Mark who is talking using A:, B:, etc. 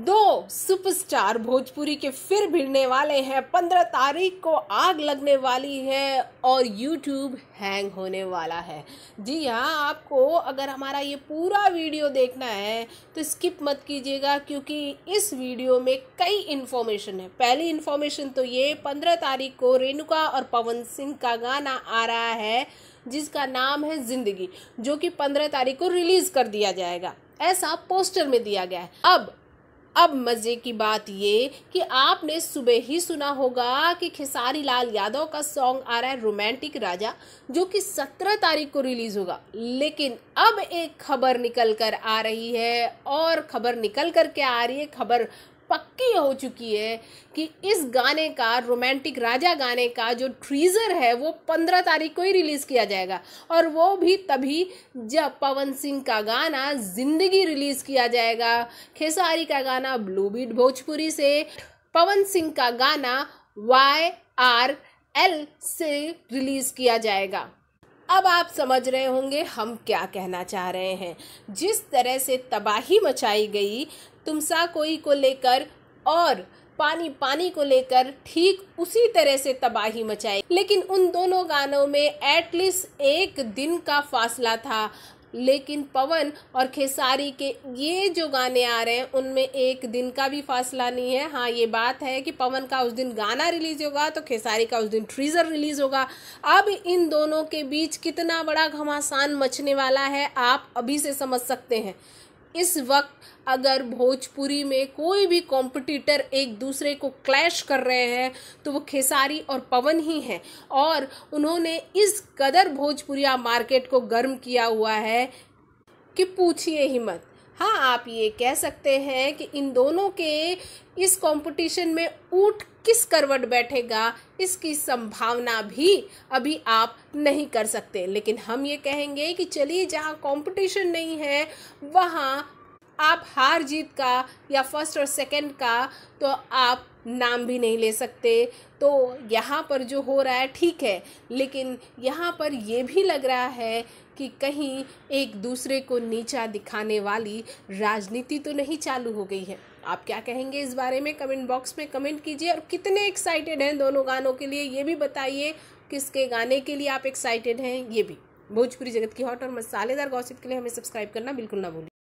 A: दो सुपरस्टार भोजपुरी के फिर भिड़ने वाले हैं पंद्रह तारीख को आग लगने वाली है और यूट्यूब हैंग होने वाला है जी हाँ आपको अगर हमारा ये पूरा वीडियो देखना है तो स्किप मत कीजिएगा क्योंकि इस वीडियो में कई इन्फॉर्मेशन है पहली इन्फॉर्मेशन तो ये पंद्रह तारीख को रेणुका और पवन सिंह का गाना आ रहा है जिसका नाम है ज़िंदगी जो कि पंद्रह तारीख को रिलीज़ कर दिया जाएगा ऐसा पोस्टर में दिया गया है अब अब मज़े की बात ये कि आपने सुबह ही सुना होगा कि खेसारी लाल यादव का सॉन्ग आ रहा है रोमांटिक राजा जो कि सत्रह तारीख को रिलीज़ होगा लेकिन अब एक खबर निकल कर आ रही है और खबर निकल कर के आ रही है खबर पक्की हो चुकी है कि इस गाने का रोमांटिक राजा गाने का जो ट्रीज़र है वो पंद्रह तारीख को ही रिलीज़ किया जाएगा और वो भी तभी जब पवन सिंह का गाना जिंदगी रिलीज़ किया जाएगा खेसारी का गाना ब्लू बीट भोजपुरी से पवन सिंह का गाना वाई आर एल से रिलीज़ किया जाएगा अब आप समझ रहे होंगे हम क्या कहना चाह रहे हैं जिस तरह से तबाही मचाई गई तुमसा कोई को लेकर और पानी पानी को लेकर ठीक उसी तरह से तबाही मचाई लेकिन उन दोनों गानों में एटलीस्ट एक दिन का फासला था लेकिन पवन और खेसारी के ये जो गाने आ रहे हैं उनमें एक दिन का भी फासला नहीं है हाँ ये बात है कि पवन का उस दिन गाना रिलीज होगा तो खेसारी का उस दिन ट्रीज़र रिलीज होगा अब इन दोनों के बीच कितना बड़ा घमासान मचने वाला है आप अभी से समझ सकते हैं इस वक्त अगर भोजपुरी में कोई भी कॉम्पिटिटर एक दूसरे को क्लैश कर रहे हैं तो वो खेसारी और पवन ही हैं और उन्होंने इस कदर भोजपुरिया मार्केट को गर्म किया हुआ है कि पूछिए ही मत हाँ आप ये कह सकते हैं कि इन दोनों के इस कंपटीशन में ऊट किस करवट बैठेगा इसकी संभावना भी अभी आप नहीं कर सकते लेकिन हम ये कहेंगे कि चलिए जहाँ कंपटीशन नहीं है वहाँ आप हार जीत का या फर्स्ट और सेकंड का तो आप नाम भी नहीं ले सकते तो यहाँ पर जो हो रहा है ठीक है लेकिन यहाँ पर ये भी लग रहा है कि कहीं एक दूसरे को नीचा दिखाने वाली राजनीति तो नहीं चालू हो गई है आप क्या कहेंगे इस बारे में कमेंट बॉक्स में कमेंट कीजिए और कितने एक्साइटेड हैं दोनों गानों के लिए ये भी बताइए किसके गाने के लिए आप एक्साइटेड हैं ये भी भोजपुरी जगत की हॉट और मसालेदार गॉसिप के लिए हमें सब्सक्राइब करना बिल्कुल ना भूलिए